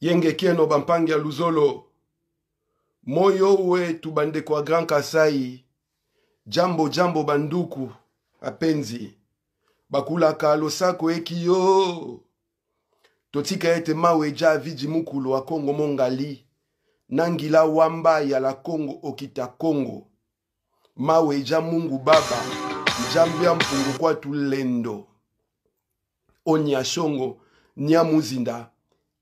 yengekieno bampange ya luzolo moyo uwe tubandeko ya grand kasai jambo jambo banduku apenzi bakulaka losako eki yo totika ete mawe eja avidi mukulu wa kongo mongali na ngila wamba yala kongo okita kongo mawe eja mungu baba jambu ya mpungu kwatu lendo onia shongo nia muzinda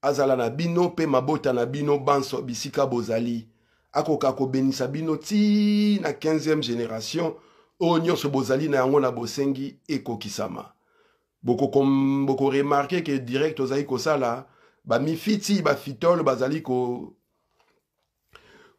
azala na bino pe mabota na bino banso bisika bozali akoka benisa bino ti na 15e génération oyo bozali na yango na bosengi ekokisama remarquer ke direct ozali mifiti, ba fitol, bazali ko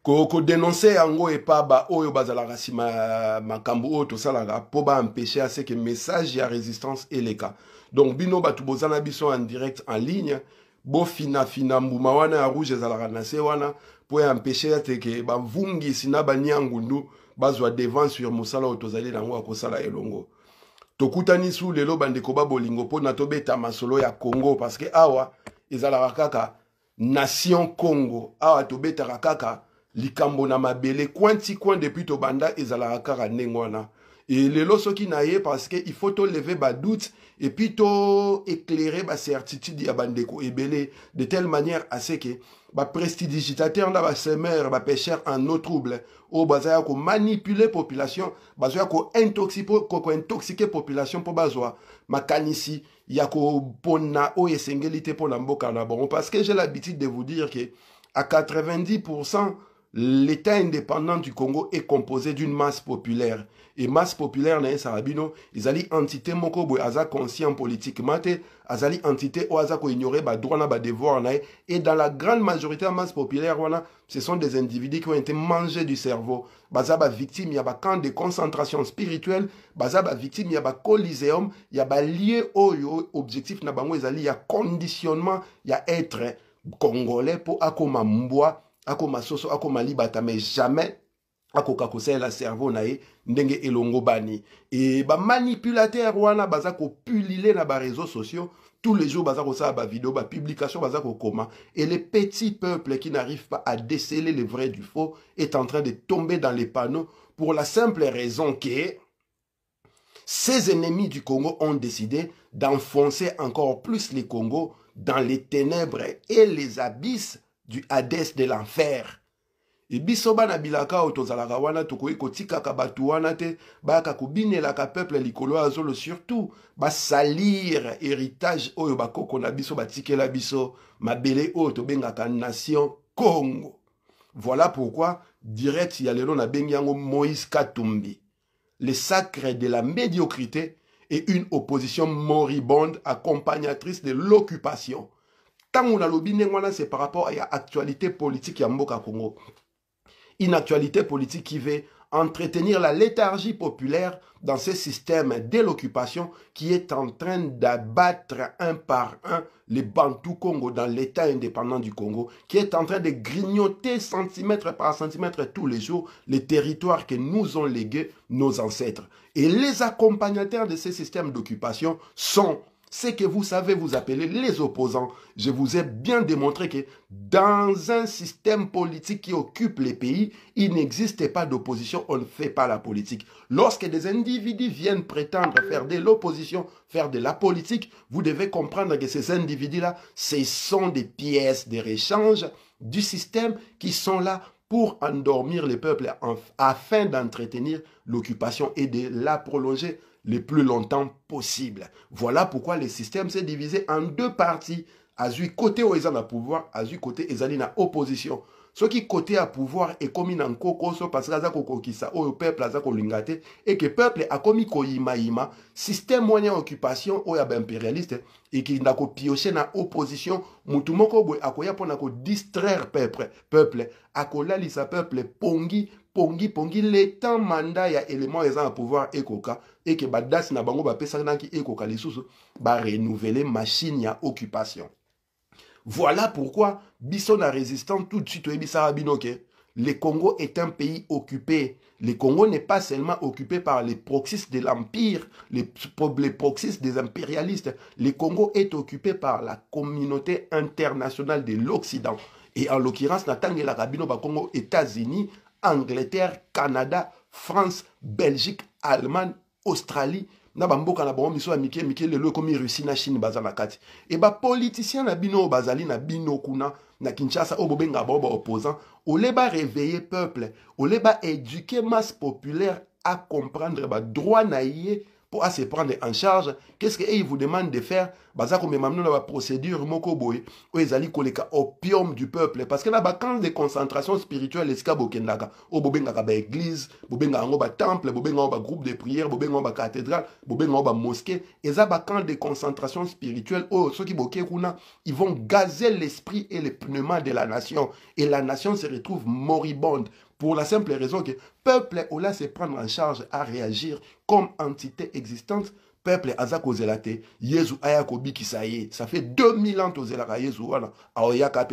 ko, ko yango epa baoyo bazalaka oto sala makambo oyo ba empêcher ce que message ya résistance eleka donc bino batu bozana biso en direct en ligne bofinafina mbuma wana ya rouge ezalaka na se wana mpo ya empeshe ete ke bavungisi na baniangundu bazwa devant sur mosala oyo tozali na yango ya kosala elongo tokutani su lelo bandeko babolingo mpona tobeta masolo ya congo parceke awa ezalaka kaka nation congo awa tobetaka kaka likambo na mabele coin ti coin depuis tobanda ezalaka kaka ndenge wana Et les lots qui ye parce que il faut te lever ba doute et puis te éclairer ba certitude ya bandeko ebele de telle manière à ce que ba prestidigitateur là ba semeur ba pêcheur en eau trouble o bazaya ko manipuler population bazaya ko intoxique ko intoxiquer population po ma makanisi ya ko pona o esengeli te pona mboka parce que j'ai l'habitude de vous dire que à 90% l'État indépendant du Congo est composé d'une masse populaire. Et masse populaire na sarabino, ils entité moko boy aza conscient politiquement les azali entité ou aza ko ignoré ba droit na devoir et dans la grande majorité la masse populaire ce sont des individus qui ont été mangés du cerveau. Baza ba victime ya de concentration spirituelle, baza ba victime ya ba coliseum, ya ba lié yo, objectif na bango y ya conditionnement ya être congolais pour akoma mbwa akoma soso akoma libata mais jamais akoka la cerveau nae, ndenge elongo bani e manipulateur wana baza kopulile na réseaux sociaux tous les jours baza vidéo, bavideo publication baza comment et les petits peuples qui n'arrivent pas à déceler le vrai du faux est en train de tomber dans les panneaux pour la simple raison que ces ennemis du Congo ont décidé d'enfoncer encore plus les Congo dans les ténèbres et les abysses du Hades de l'enfer. Et biso bana bilaka oyo tozalaka wana tokoki kotikaka bato wana te la ka peuple likolo azolo surtout surtout salir héritage oyo bakoko na biso la biso mabele benga tobengaka nation congo voilà pourquoi direct ya na nabengi yango moïse katumbi le sacre de la médiocrité et une opposition moribonde accompagnatrice de l'occupation c'est par rapport à l'actualité politique ya mboka congo une actualité politique qui veut entretenir la léthargie populaire dans ce système dès l'occupation qui est en train d'abattre un par un les Bantou Congo dans l'État indépendant du Congo, qui est en train de grignoter centimètre par centimètre tous les jours les territoires que nous ont légués nos ancêtres. Et les accompagnateurs de ce système d'occupation sont ce que vous savez vous appeler les opposants, je vous ai bien démontré que dans un système politique qui occupe les pays, il n'existe pas d'opposition, on ne fait pas la politique. Lorsque des individus viennent prétendre faire de l'opposition, faire de la politique, vous devez comprendre que ces individus-là, ce sont des pièces de réchange du système qui sont là pour endormir les peuples afin d'entretenir l'occupation et de la prolonger le plus longtemps possible. Voilà pourquoi le système s'est divisé en deux parties. Azui côté où ils à pouvoir, Azui côté ils ont à opposition. qui côté à pouvoir et na en so parce aza que oh, oyo peuple aza kolinga et que peuple a commis systeme Système moyen occupation et ya baimpérialiste et qui na opposition mutu moko boye akoya pour distraire peuple peuple sa peuple pongi Pongi leta manda ya y eza na pouvoir ekoka que badasi na bango les ekoka lisusu renouveler machine ya occupation voilà pourquoi bisson a résistant tout de suite le congo est un pays occupé le congo n'est pas seulement occupé par les proxys de l'empire les, proxistes proxys des impérialistes le congo est occupé par la communauté internationale de l'occident et en l'occurrence natangelaka bino bakongo états-unis angleterre canada france belgique allemagne australie na bamboka na bango miso ya mike mike lelo ekomi russie na chine baza na kati e bapoliticien na bino oyo bazali na bino kuna na kinshasa oyo bobengaka bango baopposant ole baréveille peuple ole baéduke masse populaire acomprendre badroit na ye pour se prendre en charge qu'est-ce qu'ils vous demandent de faire baza komema la procédure procédure moko Ils allent ezali au pium du peuple parce que na spirituelles de concentration oh, spirituelle esika bokendaka église, bobenga église ba temple, temple temples, des groupe de prière bah, des cathédrales, des mosquées. mosquée mosquée eza quand de concentration spirituelle oh soki boke ils vont gazer l'esprit et les pneus de la nation et la nation se retrouve moribonde pour la simple raison que peuple, Ola se prendre en charge à réagir comme entité existante peuple Azakozelate Zelate, yezu ayakobi kobikisa ça fait 2000 ans Zelaka, yezu wana aoyaka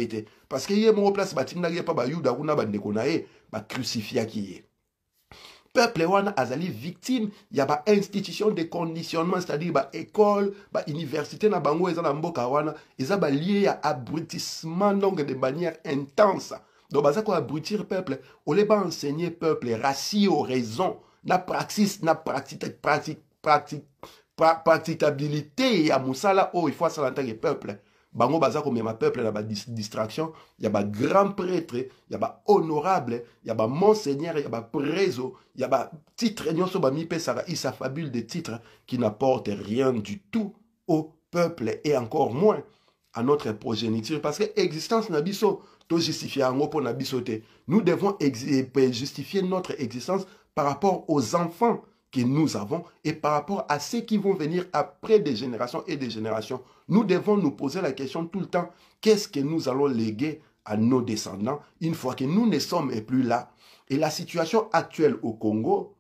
parce que ye mon place batina ye pas bayuda kuna bandeko na bah, crucifier qui est peuple wana azali victime ya bah, institution de conditionnement c'est-à-dire ba bah, université, na bango eza na mboka wana eza lié ya abrutissement donc de manière intense donc, bah, ça quoi abrutir peuple. On les va enseigner peuple, aux raisons, na praxis, na pratique, pratique, pratique, praticabilité, a musala, oh, il faut bah, bah, ça en que peuple. Bango baza ma peuple, il y distraction, y a grand prêtre, il y a honorable, y a monseigneur, il y a préso, il y a titre, il fabule des titres qui n'apportent rien du tout au peuple et encore moins à notre progéniture. Parce que existence nabiso, tout justifier Nous devons eh, justifier notre existence par rapport aux enfants que nous avons et par rapport à ceux qui vont venir après des générations et des générations. Nous devons nous poser la question tout le temps, qu'est-ce que nous allons léguer à nos descendants une fois que nous ne sommes plus là Et la situation actuelle au Congo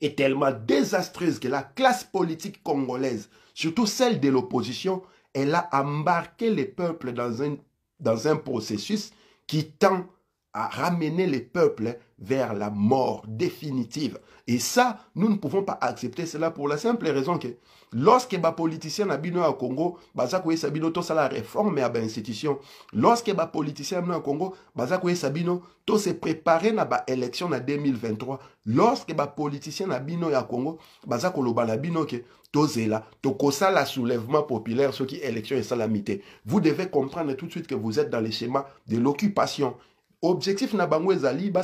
est tellement désastreuse que la classe politique congolaise, surtout celle de l'opposition, elle a embarqué les peuples dans un dans un processus qui tend à ramener les peuples vers la mort définitive. Et ça, nous ne pouvons pas accepter cela pour la simple raison que lorsque ba politicien na à au Congo, baza ko sabino to sala réforme à ben institution, lorsque ba politicien na Congo, baza ko sabino to se préparer na ba élection na 2023, lorsque ba politicien na bino ya Congo, ils ko loba na bino ke to zela, to ça la soulèvement populaire ce qui élection et salamité. Vous devez comprendre tout de suite que vous êtes dans les schémas de l'occupation objectif na bas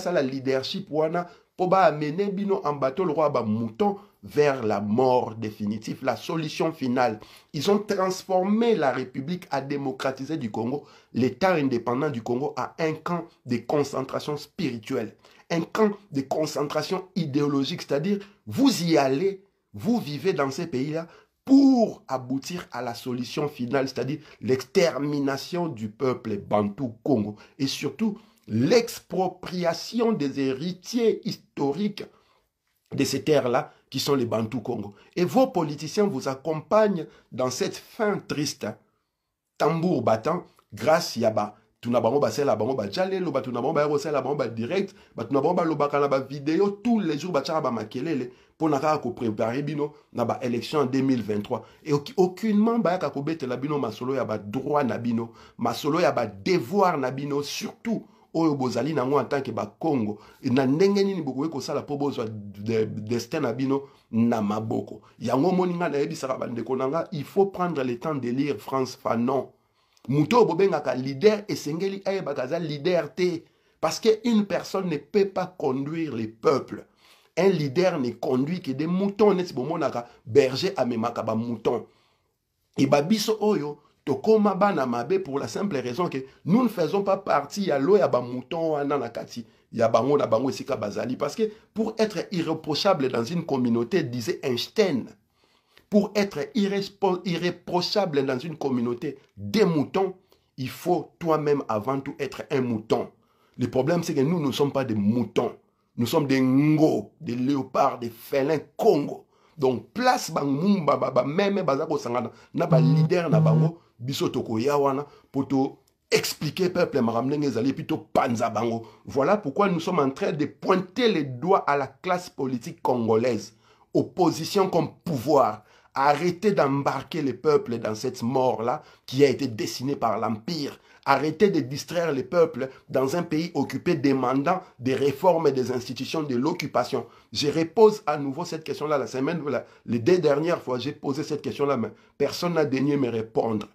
à la leadership wana ba amener bino en bateau le roi Mouton vers la mort définitive, la solution finale. Ils ont transformé la République à démocratiser du Congo, l'État indépendant du Congo, à un camp de concentration spirituelle, un camp de concentration idéologique, c'est-à-dire vous y allez, vous vivez dans ces pays-là pour aboutir à la solution finale, c'est-à-dire l'extermination du peuple bantou Congo. Et surtout, l'expropriation des héritiers historiques de ces terres-là, qui sont les Bantou Congo. Et vos politiciens vous accompagnent dans cette fin triste. Tambour battant, grâce Yaba. la vidéo tous les jours pour préparer bino 2023 et aucunement kobetela bino masolo ya droit na masolo ya devoir na surtout oyo bozali nango en tant ke bakongo na ndenge nini bokoki kosala mpo bozwa destin na bino na maboko yango omoni ngai nayebisaka bandeko na ngai il faut prendre le temps de lire france fanon moto oyo bobengaka lider esengeli ayebaka aza lider te parce qu'une personne ne peut pas conduire le peuple un leader ne conduit que des moutons neti bomonaka berger amemaka bamoutons e babiso oyo tokoma bana mabe pour la simple raison que nous ne faisons pas partie ya lo ya wana ah, ya bango na bango esika bazali parce que pour être irréprochable dans une communauté disait Einstein pour être irréprochable dans une communauté des moutons il faut toi-même avant tout être un mouton le problème c'est que nous ne sommes pas des moutons nous sommes des ngos des léopards des félins congo donc place bangumba même bazako sangana na mm, leader na mm. bango biso tokoya wana te expliquer peuple ramener ndenge plutôt pas bango voilà pourquoi nous sommes en train de pointer les doigts à la classe politique congolaise opposition comme pouvoir Arrêtez d'embarquer les peuples dans cette mort-là qui a été dessinée par l'Empire. Arrêtez de distraire les peuples dans un pays occupé demandant des réformes et des institutions de l'occupation. Je repose à nouveau cette question-là la semaine, les deux dernières fois, j'ai posé cette question-là, mais personne n'a daigné me répondre.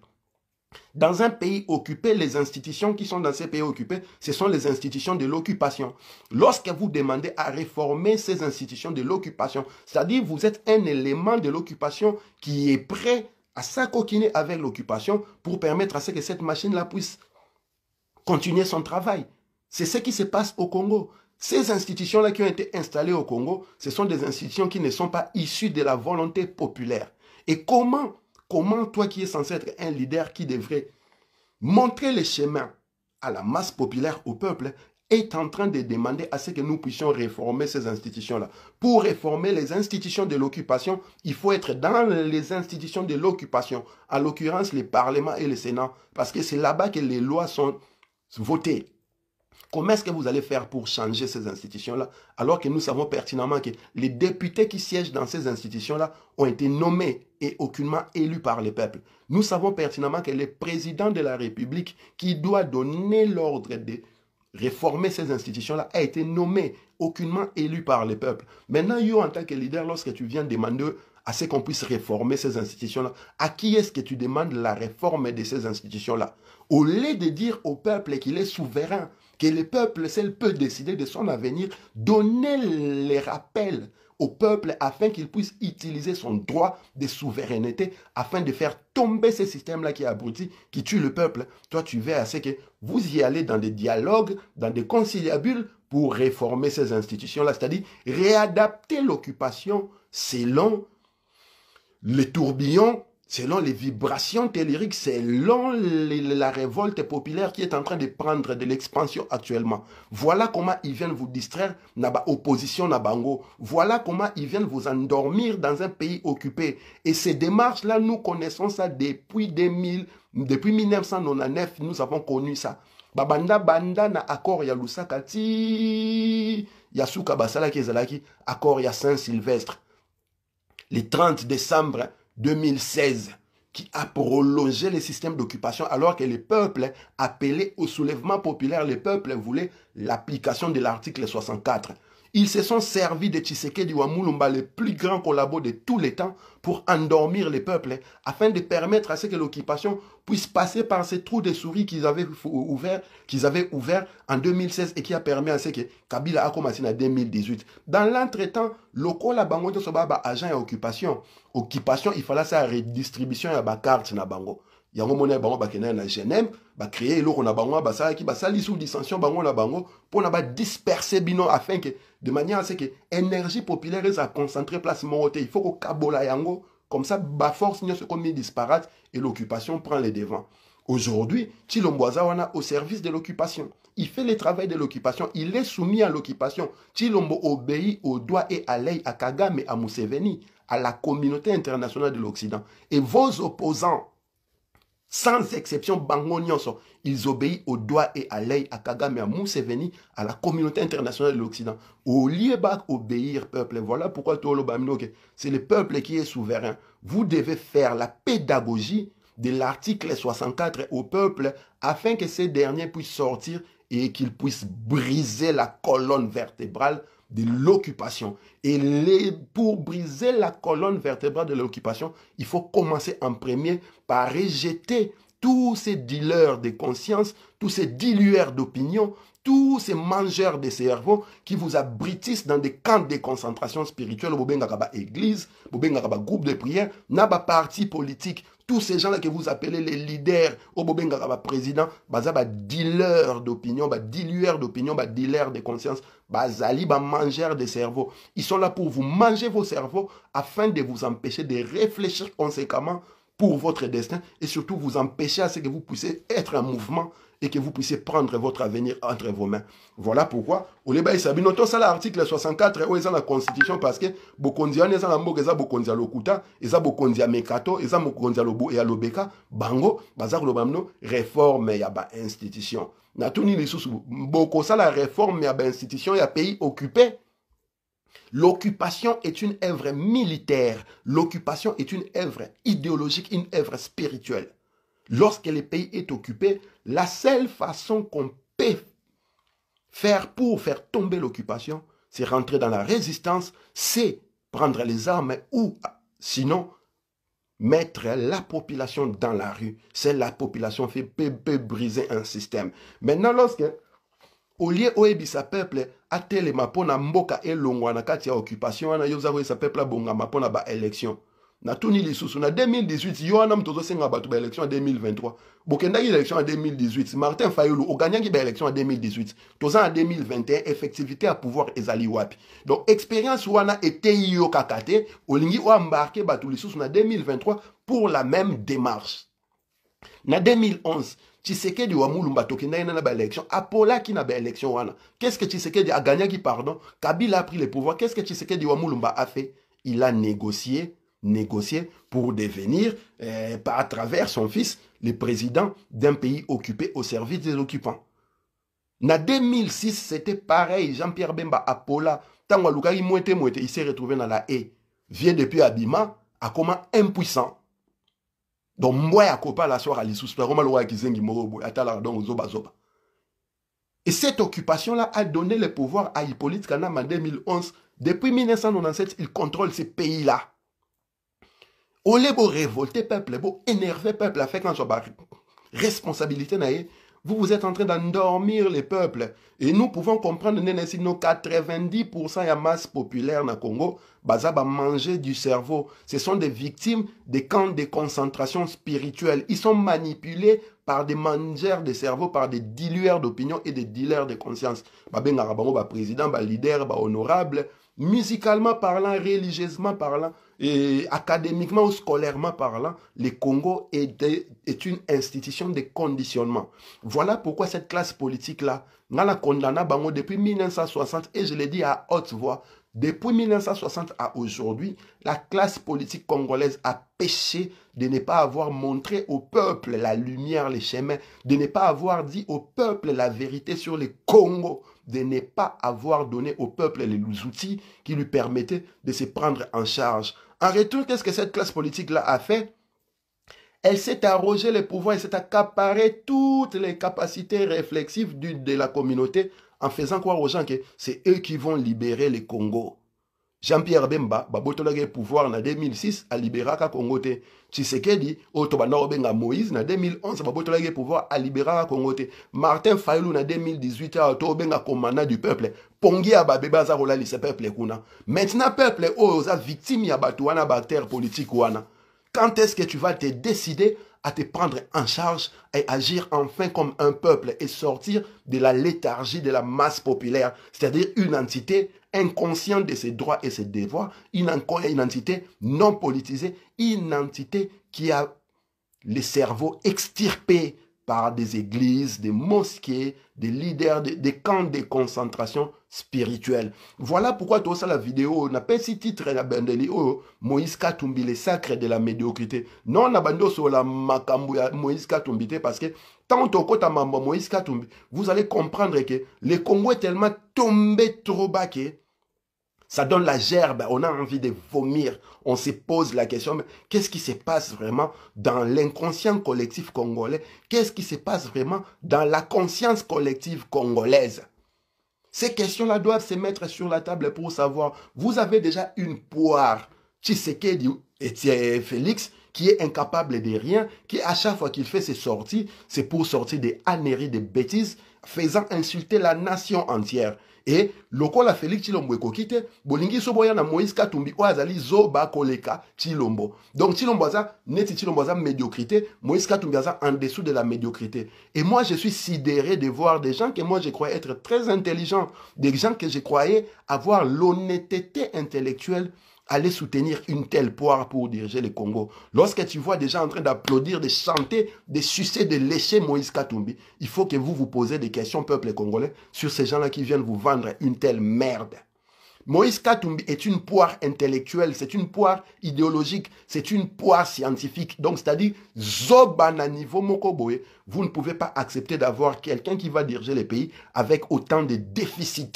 Dans un pays occupé, les institutions qui sont dans ces pays occupés, ce sont les institutions de l'occupation. Lorsque vous demandez à réformer ces institutions de l'occupation, c'est-à-dire vous êtes un élément de l'occupation qui est prêt à s'accoquiner avec l'occupation pour permettre à ce que cette machine-là puisse continuer son travail. C'est ce qui se passe au Congo. Ces institutions-là qui ont été installées au Congo, ce sont des institutions qui ne sont pas issues de la volonté populaire. Et comment Comment toi qui es censé être un leader qui devrait montrer les chemin à la masse populaire, au peuple, est en train de demander à ce que nous puissions réformer ces institutions-là. Pour réformer les institutions de l'occupation, il faut être dans les institutions de l'occupation, à l'occurrence les parlements et les Sénat. parce que c'est là-bas que les lois sont votées. Comment est-ce que vous allez faire pour changer ces institutions-là alors que nous savons pertinemment que les députés qui siègent dans ces institutions-là ont été nommés et aucunement élus par le peuple. Nous savons pertinemment que le président de la République qui doit donner l'ordre de réformer ces institutions-là a été nommé, aucunement élu par le peuple. Maintenant, yo, en tant que leader, lorsque tu viens demander à ce qu'on puisse réformer ces institutions-là. À qui est-ce que tu demandes la réforme de ces institutions-là Au lieu de dire au peuple qu'il est souverain que le peuple seul peut décider de son avenir, donner les rappels au peuple afin qu'il puisse utiliser son droit de souveraineté afin de faire tomber ce système-là qui est qui tue le peuple. Toi, tu veux à ce que vous y allez dans des dialogues, dans des conciliabules pour réformer ces institutions-là, c'est-à-dire réadapter l'occupation selon les tourbillons Selon les vibrations telluriques, selon la révolte populaire qui est en train de prendre de l'expansion actuellement. Voilà comment ils viennent vous distraire, opposition opposition Bango. Voilà comment ils viennent vous endormir dans un pays occupé. Et ces démarches-là, nous connaissons ça depuis depuis 1999, nous avons connu ça. Babanda banda na accord ya accord Saint-Sylvestre. Le 30 décembre 2016 qui a prolongé le système d'occupation alors que les peuples appelés au soulèvement populaire, les peuples voulaient l'application de l'article 64. Ils se sont servis de Tshisekedi Wamulumba, le plus grand collabo de tous les temps, pour endormir les peuples afin de permettre à ce que l'occupation puissent passer par ces trous de souris qu'ils avaient ouverts qu'ils avaient ouverts en 2016 et qui a permis à ce que Kabila a commencé en 2018. Dans l'entretemps, locaux la bango de Sobaba agent et occupation. Occupation, il fallait sa redistribution à carte na bango. yango mona ya bango bakendaki na genève bacréé eloko na bango basalaki basali sous dissension bango na bango mpona disperser bino afin que, de manière ce que énergie populaire à concentrée place moko il faut Kabola yango comme ça baforce nyonso ekomi disparate et l'occupation prend les devants. Aujourd'hui, Chilombo est au service de l'occupation. Il fait le travail de l'occupation. Il est soumis à l'occupation. Chilombo obéit au doigt et à l'œil à Kagame, à Museveni, à la communauté internationale de l'Occident. Et vos opposants, sans exception, ils obéissent au doigt et à l'œil à Kagame, à Museveni, à la communauté internationale de l'Occident. Au lieu d'obéir, peuple, voilà pourquoi Tolo c'est le peuple qui est souverain vous devez faire la pédagogie de l'article 64 au peuple afin que ces derniers puissent sortir et qu'ils puissent briser la colonne vertébrale de l'occupation. Et pour briser la colonne vertébrale de l'occupation, il faut commencer en premier par rejeter tous ces dealers de conscience, tous ces dilueurs d'opinion, tous ces mangeurs de cerveaux qui vous abritissent dans des camps de concentration spirituelle, une église, un groupe de prière, Naba parti politique, tous ces gens-là que vous appelez les leaders, les président, Bazaba dealer d'opinion, bah, dealers d'opinion, bah, des de conscience, Bazali, bah, mangeurs mangeurs de cerveaux, Ils sont là pour vous manger vos cerveaux afin de vous empêcher de réfléchir conséquemment pour votre destin et surtout vous empêcher à ce que vous puissiez être en mouvement et que vous puissiez prendre votre avenir entre vos mains. Voilà pourquoi, au Léba Isabi, notons ça l'article 64, où ils ont la constitution, parce que Bokondia, ils ont la mort, ils ont et Lokuta, ils ont Bokondia Mekato, ils ont Bokondia Lobo et Alobeka, Bango, Bazar Lobamno, réforme, il y a institution. Natuni Lissus, Boko, ça la réforme, et y institution, il y a pays occupé. L'occupation est une œuvre militaire. L'occupation est une œuvre idéologique, une œuvre spirituelle. Lorsque le pays est occupé, la seule façon qu'on peut faire pour faire tomber l'occupation, c'est rentrer dans la résistance, c'est prendre les armes ou sinon mettre la population dans la rue. C'est la population qui peut, briser un système. Maintenant, lorsque olie oyebisa peuple atelema mpo na mboka elongwa na kati ya occupation wana yo oza koyebisa peuple abongama mpo na baélection natuni lisusu na 2018 yo wana moto ozosenga bato baélection ya 2023 bokendaki élection ya 2018 martin fayulu oganiaki baélection ya 2018 toza na 2021 effectivité ya pouvoir ezali wapi donc expérience wana eteyi yo kaka te olingi oembarke bato lisusu na 2023 pour la même démarche na 2011 Tshisekedi wa Mulumba tokenda na pas élection apola qui na pas élection qu'est-ce que Tshisekedi a gagné qui pardon Kabila a pris le pouvoir qu'est-ce que Tshisekedi wa Mulumba a fait il a négocié négocié pour devenir, euh, à travers son fils, le président d'un pays occupé au service des occupants. Na 2006, c'était pareil. Jean-Pierre Bemba Apola, Tangwa l'UKAI Mouete Mouete, il s'est retrouvé dans la haie. Vient depuis Abima, à comment impuissant donc mbwa ya la soirée à mpe yango qui zengi la donc zoba. et cette occupation là a donné le pouvoir à Hippolyte Kanam en 2011 depuis 1997 il contrôle ces pays là au lieu de le peuple de énerver peuple je responsabilité vous vous êtes en train d'endormir les peuples et nous pouvons comprendre que 90% de la masse populaire le Congo Bazaba manger du cerveau. Ce sont des victimes des camps de concentration spirituelle. Ils sont manipulés par des mangeurs de cerveau, par des dilueurs d'opinion et des dealers de conscience. Babenga sont ba président, ba leader, honorable, musicalement parlant, religieusement parlant, et académiquement ou scolairement parlant, le Congo est, est une institution de conditionnement. Voilà pourquoi cette classe politique-là, la condamné depuis 1960, et je l'ai dit à haute voix, depuis 1960 à aujourd'hui, la classe politique congolaise a péché de ne pas avoir montré au peuple la lumière, les chemins, de ne pas avoir dit au peuple la vérité sur le Congo, de ne pas avoir donné au peuple les outils qui lui permettaient de se prendre en charge. En retour, qu'est-ce que cette classe politique-là a fait elle s'est arrogée le pouvoir, elle s'est accaparée toutes les capacités réflexives de la communauté en faisant croire aux gens que c'est eux qui vont libérer le Congo. Jean-Pierre Bemba, le pouvoir en 2006, a libéré le Congo. Tshisekedi, Otobana Obenga Moïse, en 2011, le pouvoir à libérer le Congo. Martin Fayoulou, en 2018, a Obenga commandant du peuple. Pongi a babeba za peuple kuna. Maintenant, peuple, oza victime ya batouana, bactère politique Quand est-ce que tu vas te décider à te prendre en charge et agir enfin comme un peuple et sortir de la léthargie de la masse populaire, c'est-à-dire une entité inconsciente de ses droits et ses devoirs, une, une entité non politisée, une entité qui a le cerveau extirpé par des églises, des mosquées, des leaders, des camps de concentration spirituel. Voilà pourquoi tout ça, la vidéo, on pas ce titre, la hein. Moïse Katumbi, le sacre de la médiocrité. Non, on a sur la euh, Moïse Katumbi, parce que tant au côté mamba Moïse Katumbi, vous allez comprendre que les Congo est tellement tombés trop bas que ça donne la gerbe, on a envie de vomir. On se pose la question, mais qu'est-ce qui se passe vraiment dans l'inconscient collectif congolais Qu'est-ce qui se passe vraiment dans la conscience collective congolaise ces questions-là doivent se mettre sur la table pour savoir, vous avez déjà une poire, Tshisekedi et Félix, qui est incapable de rien, qui à chaque fois qu'il fait ses sorties, c'est pour sortir des anéries, des bêtises, faisant insulter la nation entière e lokola félix tilombo ekoki te bolingi boya na moïse katumbi oyo azali zoba koleka tilombo donc tilombo aza neti tilombo médiocrité moïse katumbi aza en dessous de la médiocrité et moi je suis sidéré de voir des gens que moi je croyais être très intelligents des gens que je croyais avoir l'honnêteté intellectuelle aller soutenir une telle poire pour diriger le Congo. Lorsque tu vois des gens en train d'applaudir, de chanter, de sucer, de lécher Moïse Katumbi, il faut que vous vous posez des questions, peuple congolais, sur ces gens-là qui viennent vous vendre une telle merde. Moïse Katumbi est une poire intellectuelle, c'est une poire idéologique, c'est une poire scientifique. Donc, c'est-à-dire, à niveau Mokoboe, vous ne pouvez pas accepter d'avoir quelqu'un qui va diriger les pays avec autant de déficits.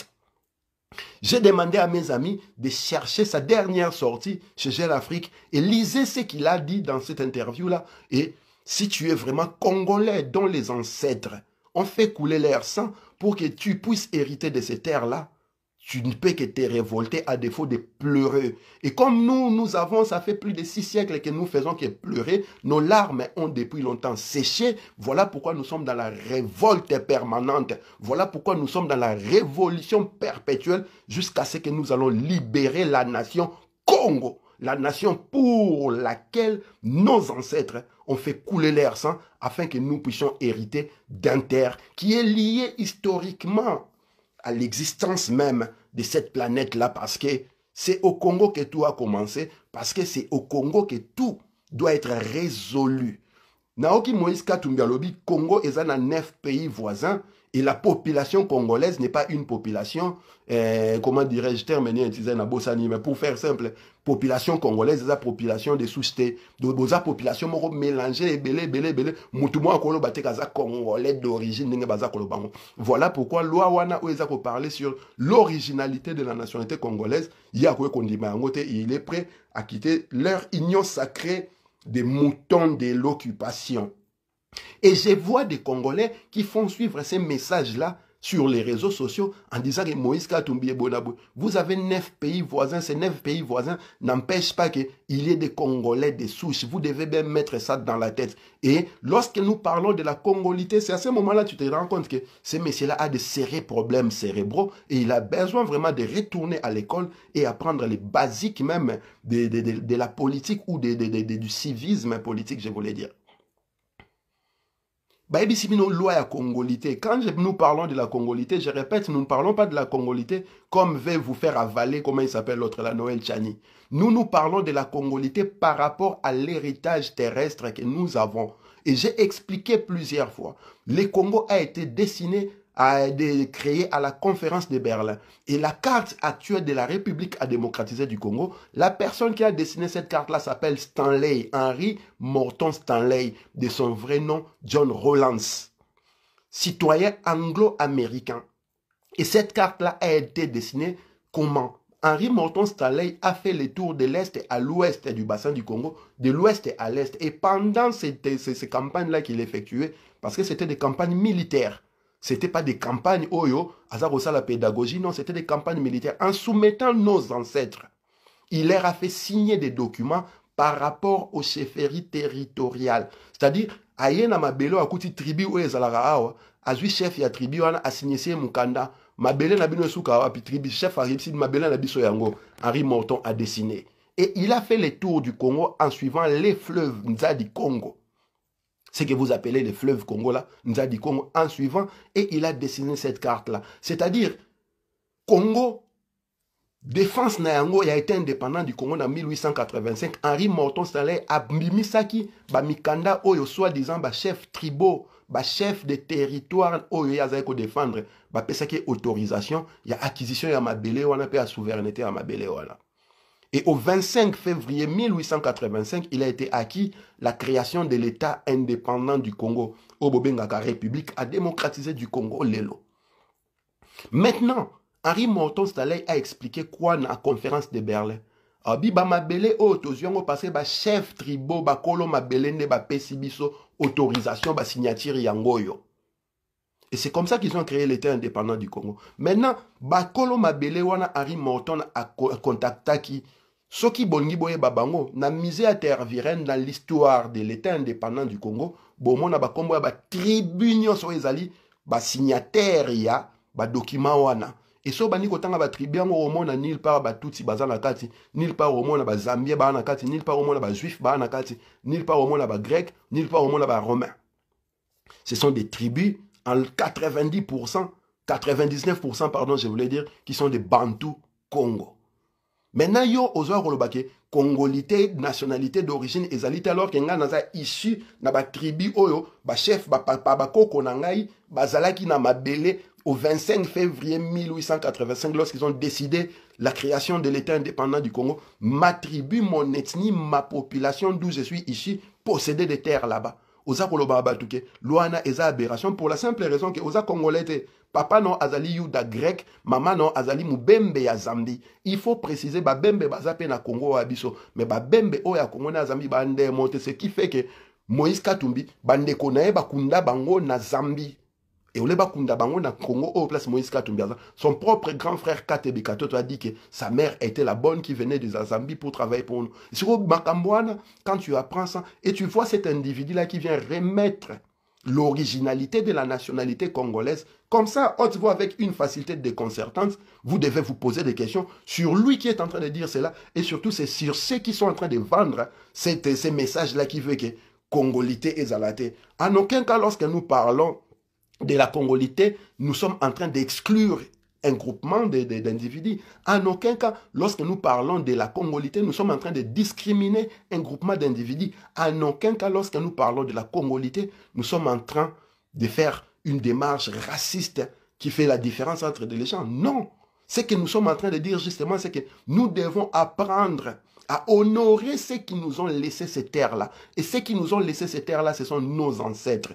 J'ai demandé à mes amis de chercher sa dernière sortie chez Gel Afrique et lisez ce qu'il a dit dans cette interview-là. Et si tu es vraiment congolais dont les ancêtres ont fait couler leur sang pour que tu puisses hériter de ces terres-là, tu ne peux que te révolter à défaut de pleurer. Et comme nous, nous avons, ça fait plus de six siècles que nous faisons que pleurer, nos larmes ont depuis longtemps séché. Voilà pourquoi nous sommes dans la révolte permanente. Voilà pourquoi nous sommes dans la révolution perpétuelle jusqu'à ce que nous allons libérer la nation Congo, la nation pour laquelle nos ancêtres ont fait couler leur sang afin que nous puissions hériter d'un terre qui est lié historiquement à l'existence même de cette planète-là parce que c'est au Congo que tout a commencé, parce que c'est au Congo que tout doit être résolu. Naoki Moïse tumbialobi Congo, Congo ezana neuf pays voisins et la population congolaise n'est pas une population, euh, comment dirais-je, terminée, mais pour faire simple, population congolaise, c'est la population des sous c'est la population mélangée, belé, belé, belé, congolais d'origine, Voilà pourquoi loi wana ou parler sur l'originalité de la nationalité congolaise, il est prêt à quitter leur union sacrée des moutons de l'occupation. Et je vois des Congolais qui font suivre ces messages-là sur les réseaux sociaux en disant que Moïse Katumbi Bonabou, vous avez neuf pays voisins, ces neuf pays voisins n'empêchent pas qu'il y ait des Congolais des souches. Vous devez bien mettre ça dans la tête. Et lorsque nous parlons de la congolité, c'est à ce moment-là que tu te rends compte que ce monsieur-là a de sérieux problèmes cérébraux et il a besoin vraiment de retourner à l'école et apprendre les basiques même de, de la politique ou du civisme politique, je voulais dire loi à congolité. Quand nous parlons de la congolité, je répète, nous ne parlons pas de la congolité comme veut vous faire avaler, comment il s'appelle l'autre, la Noël Chani. Nous, nous parlons de la congolité par rapport à l'héritage terrestre que nous avons. Et j'ai expliqué plusieurs fois. Le Congo a été dessiné a été créée à la conférence de Berlin. Et la carte actuelle de la République à démocratiser du Congo, la personne qui a dessiné cette carte-là s'appelle Stanley, Henry Morton Stanley, de son vrai nom John Rollins, citoyen anglo-américain. Et cette carte-là a été dessinée comment Henry Morton Stanley a fait le tour de l'Est à l'Ouest du bassin du Congo, de l'Ouest à l'Est. Et pendant ces, ces campagnes-là qu'il effectuait, parce que c'était des campagnes militaires, c'était pas des campagnes oyo, oh, Azarosa la pédagogie, non, c'était des campagnes militaires. En soumettant nos ancêtres, il leur a fait signer des documents par rapport aux chefferies territoriales. C'est-à-dire, ayena mabelo akuti tribu oyo ezalaka awa, azwi chef a tribu wana asignese mukanda, mabele na bino suka wapi tribu, chef arrive mabele na biso yango, Henri Morton a dessiné. Et il a fait les tours du Congo en suivant les fleuves Nza du Congo ce que vous appelez les fleuves Congo là, dit Congo, en suivant, et il a dessiné cette carte là. C'est-à-dire, Congo, défense Nayango, il a été indépendant du Congo en 1885. Henri Morton Saleh a mimisaki, ba mikanda oyo, soi-disant, ba chef tribaux, ba chef de territoire oyo, yazai à défendre, ba pesaki autorisation, il y a acquisition, il y a mabele wana, pe a souveraineté, il y a mabele wana. Et au 25 février 1885, il a été acquis la création de l'État indépendant du Congo. au Obobengaka République a démocratisé du Congo l'élo. Maintenant, Henri Morton Stanley a expliqué quoi à la conférence de Berlin. Abiba mabele oyo au yango ba chef tribo kolo mabele ne ba pesibiso autorisation signature yango et c'est comme ça qu'ils ont créé l'état indépendant du Congo maintenant kolo mabele wana Henri Morton a qui soki bongi boyeba babango, na musée terre tervirene dans l'histoire de l'état indépendant du congo bomona bakombo ya ba nyonso so ezali signataires ya document wana et esi obandi kotanga batribu yango omona par part batutsi baza na kati nile na omona zambie ba na kati nile na omona bajuif ba na kati ba Grec nil bagrek nile na ba romain. ce sont des tribus en 90% 99% pardon je voulais dire qui sont des Bantu congo maintenant yo ozwa Rolobake, congolité nationalité d'origine ezali te alors ke ngai naza issu na batribu oyo bachef bapapa bakoko na ngai bazalaki na mabele au 25 février 1885 lorsqu'ils ont décidé la création de l'État indépendant du Congo, ma tribu, mon ethnie, ma population d'où je suis ici possédait des terres là-bas oza koloba eza aberration pour la simple raison que oza congolais papa non azali yuda grec mama non azali moubembe ya zambi il faut préciser babembe baza pe na congo oyo mais ba babembe oyo ya congo na zambi bande te ce qui fait que moïse katumbi bande na bakunda bango na zambi et Congo au oh, place Moïse Katumbiaza, son propre grand frère a dit que sa mère était la bonne qui venait des Zambie pour travailler pour nous. Sur quand tu apprends ça et tu vois cet individu là qui vient remettre l'originalité de la nationalité congolaise. Comme ça, on voix avec une facilité déconcertante. Vous devez vous poser des questions sur lui qui est en train de dire cela et surtout c'est sur ceux qui sont en train de vendre ces, ces messages-là qui veut que congolité et zalaté. En aucun cas, lorsque nous parlons de la congolité, nous sommes en train d'exclure un groupement d'individus. En aucun cas, lorsque nous parlons de la congolité, nous sommes en train de discriminer un groupement d'individus. En aucun cas, lorsque nous parlons de la congolité, nous sommes en train de faire une démarche raciste qui fait la différence entre les gens. Non. Ce que nous sommes en train de dire justement, c'est que nous devons apprendre à honorer ceux qui nous ont laissé ces terres-là. Et ceux qui nous ont laissé ces terres-là, ce sont nos ancêtres.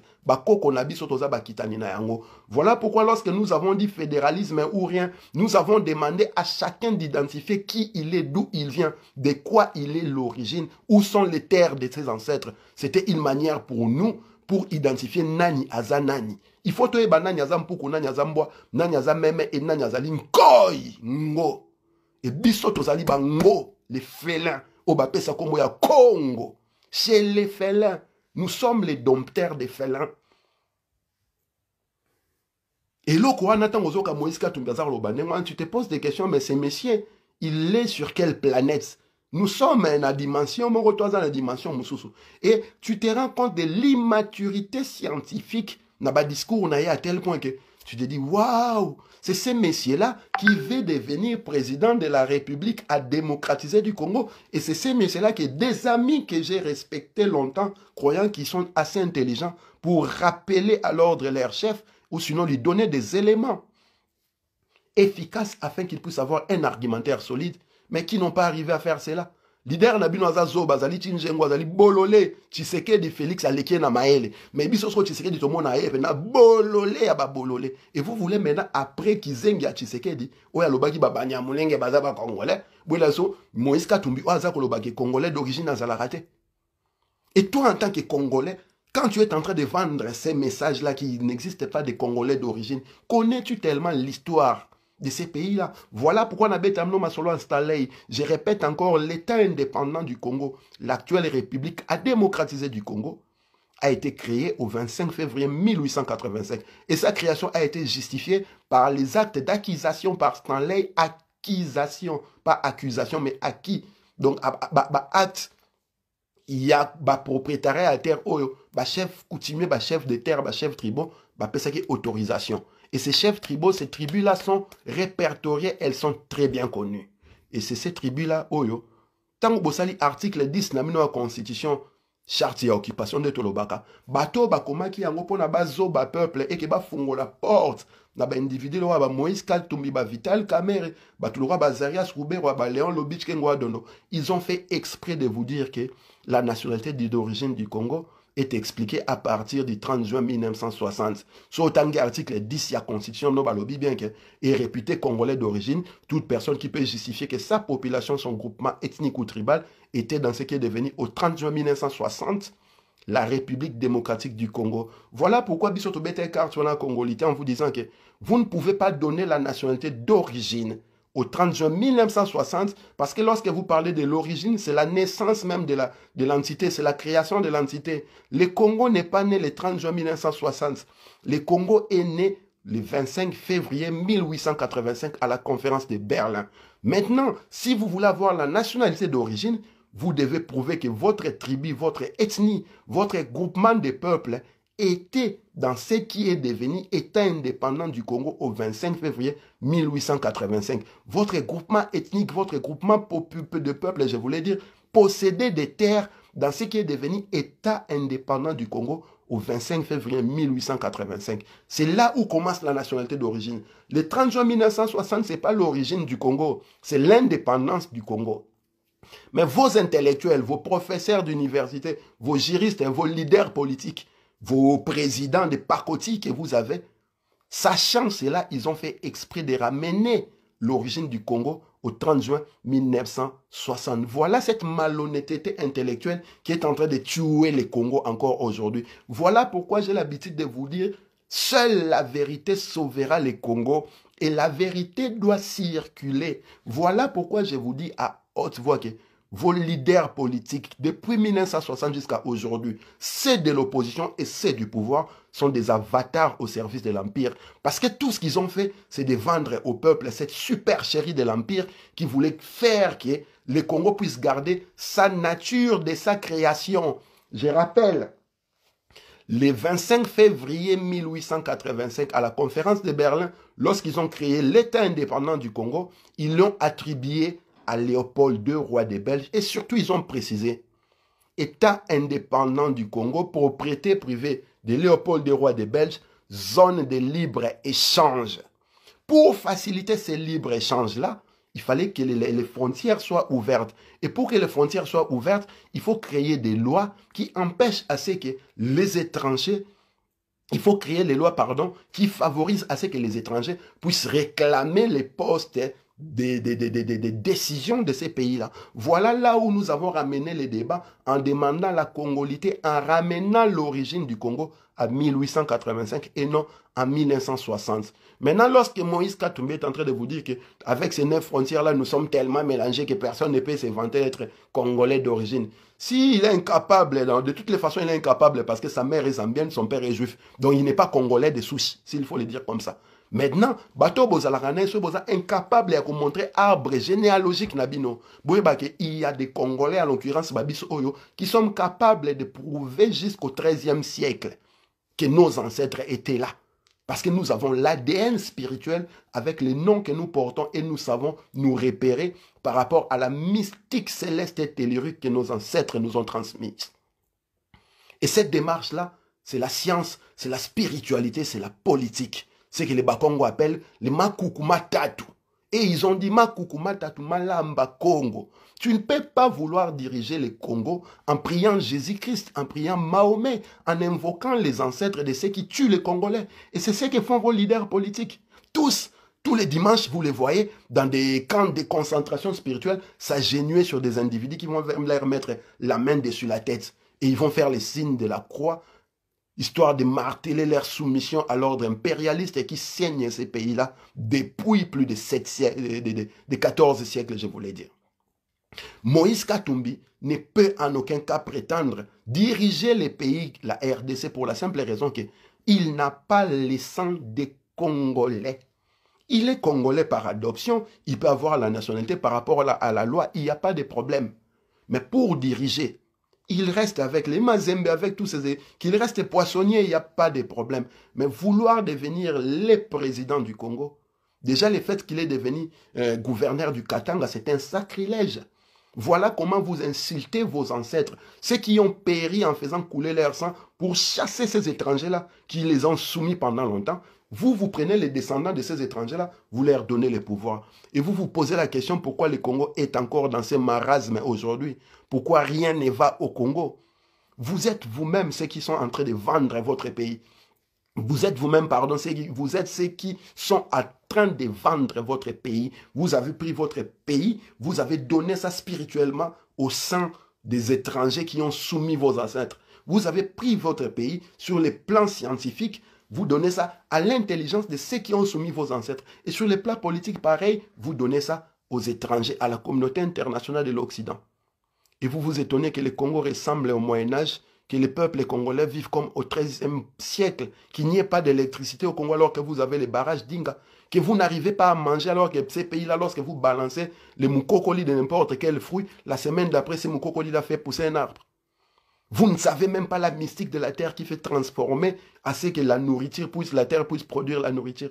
Voilà pourquoi lorsque nous avons dit fédéralisme ou rien, nous avons demandé à chacun d'identifier qui il est, d'où il vient, de quoi il est l'origine, où sont les terres de ses ancêtres. C'était une manière pour nous pour identifier nani Azanani. Il faut toi nani aza nani aza nani Azameme et nani azali Et bango les félins. ya Congo. C'est les félins. Nous sommes les dompteurs des félins. Et là, Quand tu te poses des questions, mais ces messieurs, il est sur quelle planète Nous sommes à la dimension, à la dimension Et tu te rends compte de l'immaturité scientifique dans le discours à tel point que tu te dis, waouh, c'est ces messieurs-là qui veut devenir président de la République à démocratiser du Congo. Et c'est ces messieurs-là qui, des amis que j'ai respectés longtemps, croyant qu'ils sont assez intelligents pour rappeler à l'ordre leur chef ou sinon lui donner des éléments efficaces afin qu'ils puissent avoir un argumentaire solide, mais qui n'ont pas arrivé à faire cela lider na bino Bazali, zoba azali tinzengo azali bolole de félix aleki na Maele. mais biso soko de tomona ye na bolole ya babolole et vous voulez maintenant après kizengi ya tshisekedi oyo alobaki babanya mulenge baza congolais, boyela so moïse katumbi oyo aza kolobaki congolais d'origine azalaka te et toi en tant que congolais quand tu es en train de vendre ces messages là qui n'existent pas des congolais d'origine connais-tu tellement l'histoire de ces pays-là. Voilà pourquoi Amno Masolo installé, je répète encore, l'État indépendant du Congo, l'actuelle République a démocratisé du Congo, a été créé au 25 février 1885. Et sa création a été justifiée par les actes d'acquisition par Stanley, acquisition, pas accusation, mais acquis. Donc, acte, il y a bah, propriétaire à terre, oh, bah, chef coutumier, bah, chef de terre, bas chef tribon, bas qui autorisation. Et ces chefs tribaux, ces tribus-là sont répertoriées, elles sont très bien connues. Et c'est ces tribus-là, Oyo, oh tant que article 10 de la Constitution, charte et occupation de tolobaka bato bakomaki yango zo ba peuple et eke la porte na baindividu lokola bamoïse katumbi bavital Vital, bato lokola bazarias ruberwa Léon, lobich kengo adondo ils ont fait exprès de vous dire que la nationalité d'origine du congo est expliqué à partir du 30 juin 1960. Sur le article 10 de la Constitution, nous avons bien que est réputé congolais d'origine toute personne qui peut justifier que sa population, son groupement ethnique ou tribal était dans ce qui est devenu au 30 juin 1960 la République démocratique du Congo. Voilà pourquoi sur la Congolité en vous disant que vous ne pouvez pas donner la nationalité d'origine au 30 juin 1960, parce que lorsque vous parlez de l'origine, c'est la naissance même de l'entité, de c'est la création de l'entité. Le Congo n'est pas né le 30 juin 1960. Le Congo est né le 25 février 1885 à la conférence de Berlin. Maintenant, si vous voulez avoir la nationalité d'origine, vous devez prouver que votre tribu, votre ethnie, votre groupement de peuples était dans ce qui est devenu État indépendant du Congo au 25 février 1885. Votre groupement ethnique, votre groupement de peuple, je voulais dire, possédait des terres dans ce qui est devenu État indépendant du Congo au 25 février 1885. C'est là où commence la nationalité d'origine. Le 30 juin 1960, ce n'est pas l'origine du Congo, c'est l'indépendance du Congo. Mais vos intellectuels, vos professeurs d'université, vos juristes, vos leaders politiques, vos présidents de parcotis que vous avez, sachant cela, ils ont fait exprès de ramener l'origine du Congo au 30 juin 1960. Voilà cette malhonnêteté intellectuelle qui est en train de tuer le Congo encore aujourd'hui. Voilà pourquoi j'ai l'habitude de vous dire, seule la vérité sauvera le Congo et la vérité doit circuler. Voilà pourquoi je vous dis à haute voix que vos leaders politiques, depuis 1960 jusqu'à aujourd'hui, c'est de l'opposition et c'est du pouvoir, sont des avatars au service de l'Empire. Parce que tout ce qu'ils ont fait, c'est de vendre au peuple cette super chérie de l'Empire qui voulait faire que le Congo puisse garder sa nature de sa création. Je rappelle, le 25 février 1885, à la conférence de Berlin, lorsqu'ils ont créé l'État indépendant du Congo, ils l'ont attribué Léopold II, roi des Belges, et surtout ils ont précisé État indépendant du Congo, propriété privée de Léopold II, roi des Belges, zone de libre-échange. Pour faciliter ces libre échanges là il fallait que les frontières soient ouvertes. Et pour que les frontières soient ouvertes, il faut créer des lois qui empêchent à ce que les étrangers il faut créer les lois, pardon, qui favorisent à ce que les étrangers puissent réclamer les postes des, décisions de ces pays-là. Voilà là où nous avons ramené les débats en demandant la congolité, en ramenant l'origine du Congo à 1885 et non à 1960. Maintenant, lorsque Moïse Katumbi est en train de vous dire qu'avec ces neuf frontières-là, nous sommes tellement mélangés que personne ne peut s'inventer d'être congolais d'origine. S'il est incapable, de toutes les façons, il est incapable parce que sa mère est zambienne, son père est juif. Donc, il n'est pas congolais de souche, s'il faut le dire comme ça. Maintenant, bateau incapable de montrer arbre généalogique nabino. il y a des Congolais, à l'occurrence Babis Oyo, qui sont capables de prouver jusqu'au XIIIe siècle que nos ancêtres étaient là. Parce que nous avons l'ADN spirituel avec les noms que nous portons et nous savons nous repérer par rapport à la mystique céleste et tellurique que nos ancêtres nous ont transmise. Et cette démarche-là, c'est la science, c'est la spiritualité, c'est la politique ce que les Bakongo appellent les Makukumatatu. Et ils ont dit Makukumatatu, Malamba Congo. Tu ne peux pas vouloir diriger les Congo en priant Jésus-Christ, en priant Mahomet, en invoquant les ancêtres de ceux qui tuent les Congolais. Et c'est ce que font vos leaders politiques. Tous, tous les dimanches, vous les voyez dans des camps de concentration spirituelle s'agénuer sur des individus qui vont leur mettre la main dessus la tête. Et ils vont faire les signes de la croix histoire de marteler leur soumission à l'ordre impérialiste et qui saigne ces pays-là depuis plus de, 7 14 siècles, je voulais dire. Moïse Katumbi ne peut en aucun cas prétendre diriger les pays, la RDC, pour la simple raison qu'il n'a pas les sang des Congolais. Il est Congolais par adoption, il peut avoir la nationalité par rapport à la, à la loi, il n'y a pas de problème. Mais pour diriger, il reste avec les Mazembe, avec tous ces... Qu'il reste poissonnier, il n'y a pas de problème. Mais vouloir devenir les présidents du Congo, déjà le fait qu'il est devenu euh, gouverneur du Katanga, c'est un sacrilège. Voilà comment vous insultez vos ancêtres, ceux qui ont péri en faisant couler leur sang pour chasser ces étrangers-là qui les ont soumis pendant longtemps. Vous, vous prenez les descendants de ces étrangers-là, vous leur donnez le pouvoir. Et vous vous posez la question pourquoi le Congo est encore dans ce marasme aujourd'hui Pourquoi rien ne va au Congo Vous êtes vous-même ceux qui sont en train de vendre votre pays. Vous êtes vous-même, pardon, vous êtes ceux qui sont en train de vendre votre pays. Vous avez pris votre pays, vous avez donné ça spirituellement au sein des étrangers qui ont soumis vos ancêtres. Vous avez pris votre pays sur les plans scientifiques, vous donnez ça à l'intelligence de ceux qui ont soumis vos ancêtres. Et sur les plats politiques, pareil, vous donnez ça aux étrangers, à la communauté internationale de l'Occident. Et vous vous étonnez que le Congo ressemble au Moyen Âge, que les peuples congolais vivent comme au XIIIe siècle, qu'il n'y ait pas d'électricité au Congo alors que vous avez les barrages d'Inga, que vous n'arrivez pas à manger alors que ces pays-là, lorsque vous balancez les moukokoli de n'importe quel fruit, la semaine d'après, ces moukokoli-là fait pousser un arbre. Vous ne savez même pas la mystique de la terre qui fait transformer à ce que la nourriture puisse, la terre puisse produire la nourriture.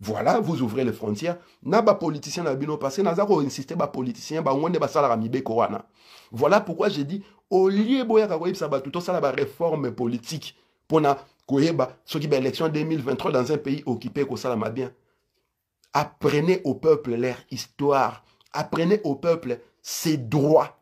Voilà, vous ouvrez les frontières. Naba politicien na bino passé, pas insisté ba politicien, ba ba Voilà pourquoi j'ai dit, au lieu de faire tout ça la réforme politique. Pona koyeba, ce qui 2023 dans un pays occupé, ko bien. Apprenez au peuple leur histoire. Apprenez au peuple ses droits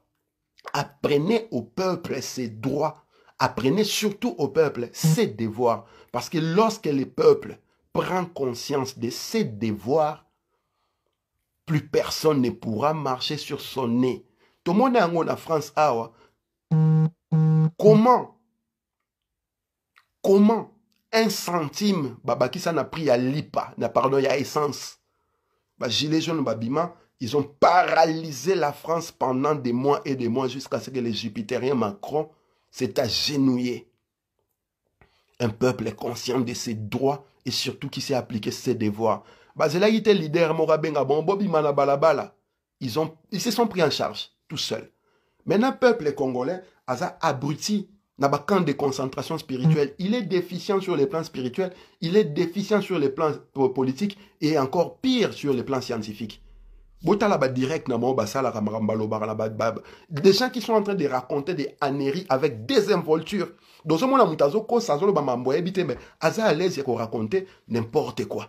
apprenez au peuple ses droits, apprenez surtout au peuple ses devoirs. Parce que lorsque le peuple prend conscience de ses devoirs, plus personne ne pourra marcher sur son nez. Tout le monde est en France. Comment Comment un centime ça na pris à lipa na pardon à' essence babima ils ont paralysé la France pendant des mois et des mois jusqu'à ce que les Jupitérien Macron s'est agenouillé. Un peuple est conscient de ses droits et surtout qui s'est appliqué ses devoirs. qu'il était leader Ils, ont, ils se sont pris en charge tout seuls. Maintenant, peuple congolais, A abruti, n'a pas camp de concentration spirituelle. Il est déficient sur les plans spirituels, il est déficient sur les plans politiques et encore pire sur les plans scientifiques direct des gens qui sont en train de raconter des anéries avec désinvolture dans ce mutazo ko ba mais à l'aise raconter n'importe quoi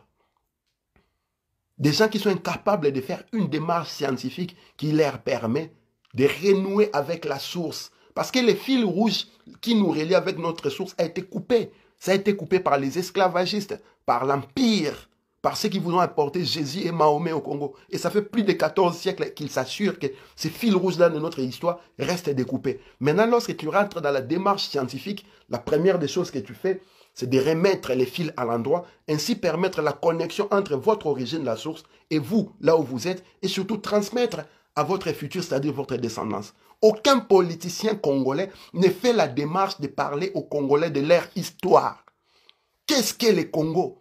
des gens qui sont incapables de faire une démarche scientifique qui leur permet de renouer avec la source parce que le fil rouge qui nous relie avec notre source a été coupé ça a été coupé par les esclavagistes par l'empire parce qu'ils ont apporter Jésus et Mahomet au Congo. Et ça fait plus de 14 siècles qu'ils s'assurent que ces fils rouges-là de notre histoire restent découpés. Maintenant, lorsque tu rentres dans la démarche scientifique, la première des choses que tu fais, c'est de remettre les fils à l'endroit, ainsi permettre la connexion entre votre origine, la source, et vous, là où vous êtes, et surtout transmettre à votre futur, c'est-à-dire votre descendance. Aucun politicien congolais ne fait la démarche de parler aux Congolais de leur histoire. Qu'est-ce qu'est le Congo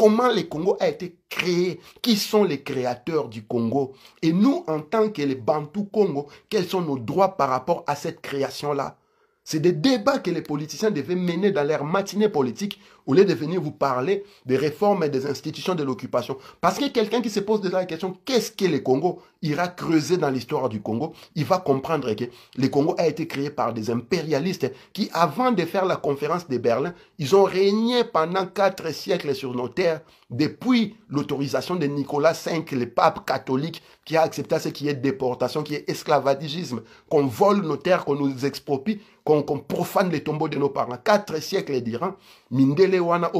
comment le Congo a été créé, qui sont les créateurs du Congo. Et nous, en tant que les Bantu Congo, quels sont nos droits par rapport à cette création-là C'est des débats que les politiciens devaient mener dans leur matinée politique au lieu de venir vous parler des réformes et des institutions de l'occupation. Parce que quelqu'un qui se pose déjà la question, qu'est-ce que le Congo ira creuser dans l'histoire du Congo, il va comprendre que le Congo a été créé par des impérialistes qui, avant de faire la conférence de Berlin, ils ont régné pendant quatre siècles sur nos terres depuis l'autorisation de Nicolas V, le pape catholique, qui a accepté ce qui est déportation, qui est esclavagisme, qu'on vole nos terres, qu'on nous exproprie, qu'on profane les tombeaux de nos parents. Quatre siècles d'Iran, Mindé polele wana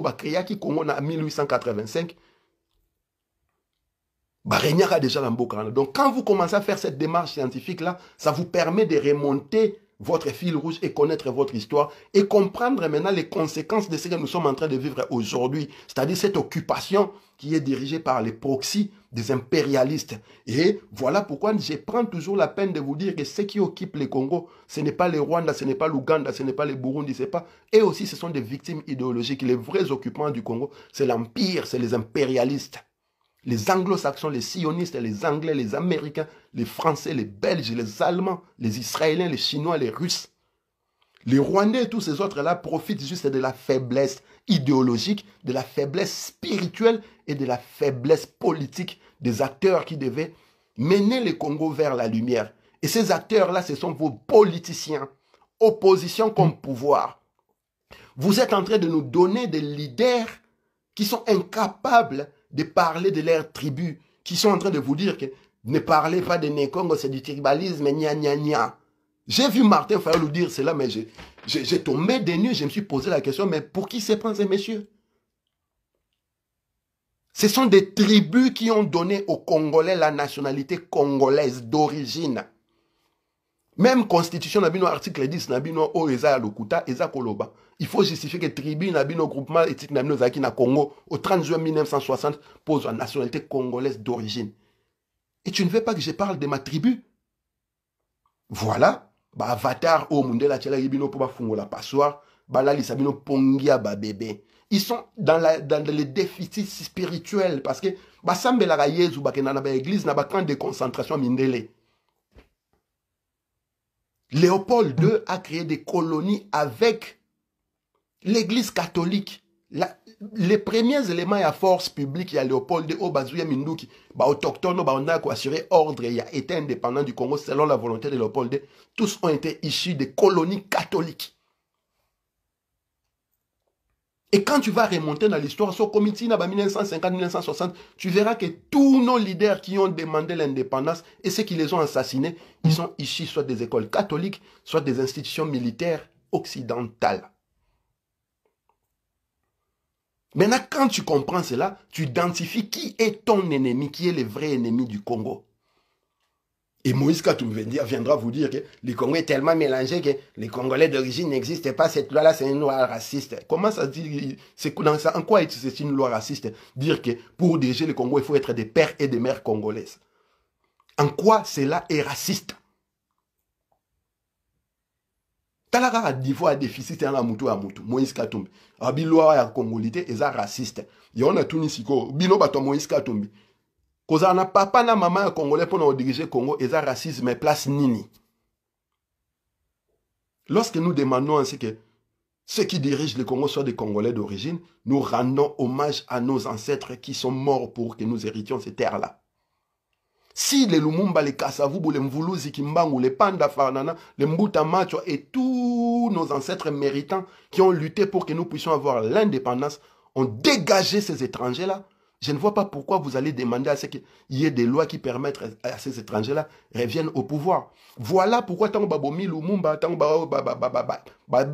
qui congo na 1885 déjà na donc quand vous commencez à faire cette démarche scientifique là ça vous permet de remonter votre fil rouge et connaître votre histoire et comprendre maintenant les conséquences de ce que nous sommes en train de vivre aujourd'hui, c'est-à-dire cette occupation qui est dirigée par les proxys des impérialistes. Et voilà pourquoi je prends toujours la peine de vous dire que ceux qui occupe le Congo, ce n'est pas le Rwanda, ce n'est pas l'Ouganda, ce n'est pas le Burundi, c'est pas... Et aussi, ce sont des victimes idéologiques. Les vrais occupants du Congo, c'est l'Empire, c'est les impérialistes les anglo-saxons, les sionistes, les anglais, les américains, les français, les belges, les allemands, les israéliens, les chinois, les russes. Les rwandais et tous ces autres-là profitent juste de la faiblesse idéologique, de la faiblesse spirituelle et de la faiblesse politique des acteurs qui devaient mener le Congo vers la lumière. Et ces acteurs-là, ce sont vos politiciens, opposition comme mm. pouvoir. Vous êtes en train de nous donner des leaders qui sont incapables de parler de leurs tribus qui sont en train de vous dire que ne parlez pas de Nekongo, c'est du tribalisme, gna gna gna. J'ai vu Martin Fayol dire cela, mais j'ai tombé des nues, je me suis posé la question, mais pour qui se prend ces messieurs Ce sont des tribus qui ont donné aux Congolais la nationalité congolaise d'origine. Même constitution nabino article 10 nabino o eza lokuta eza koloba. Il faut justifier que tribu nabino groupement ethnique nabino zaki na Congo au 30 juin 1960 pose la nationalité congolaise d'origine. Et tu ne veux pas que je parle de ma tribu Voilà, bah avatar o mundela tchela yibino pour bafungo la passoire, bah pongia ba bébé. Ils sont dans, la, dans le déficits spirituels parce que bah sambela yezu bakena na ba église na ba camp de concentration mindele. Léopold II a créé des colonies avec l'église catholique. les premiers éléments à force publique, il y a Léopold II, Obazuya bah, bah, on a assuré ordre, il a été indépendant du Congo selon la volonté de Léopold II. Tous ont été issus des colonies catholiques. Et quand tu vas remonter dans l'histoire, sur le comité, en 1950-1960, tu verras que tous nos leaders qui ont demandé l'indépendance et ceux qui les ont assassinés, ils sont ici soit des écoles catholiques, soit des institutions militaires occidentales. Maintenant, quand tu comprends cela, tu identifies qui est ton ennemi, qui est le vrai ennemi du Congo. Et Moïse Katoum viendra vous dire que les Congolais est tellement mélangés que les Congolais d'origine n'existent pas. Cette loi-là, c'est une loi raciste. Comment ça dit c'est, En quoi est-ce c'est une loi raciste Dire que pour diriger le Congo, il faut être des pères et des mères congolaises. En quoi cela est raciste tala kaka déficit en hein, la mutu à mutu moïse katumbi est ya et ça raciste ici, natuni sikoyo bino bato de moïse katumbi papa congolais congo place nini lorsque nous demandons ainsi que ceux qui dirigent le Congo soient des Congolais d'origine, nous rendons hommage à nos ancêtres qui sont morts pour que nous héritions ces terres-là. Si les Lumumba, les Kassavubu, les Mvuluzi, Kimbangu, les Panda Farnana, les Mbuta et tous nos ancêtres méritants qui ont lutté pour que nous puissions avoir l'indépendance ont dégagé ces étrangers-là, je ne vois pas pourquoi vous allez demander à ce qu'il y ait des lois qui permettent à ces étrangers-là reviennent au pouvoir. Voilà pourquoi tant babomi Lumumba, tant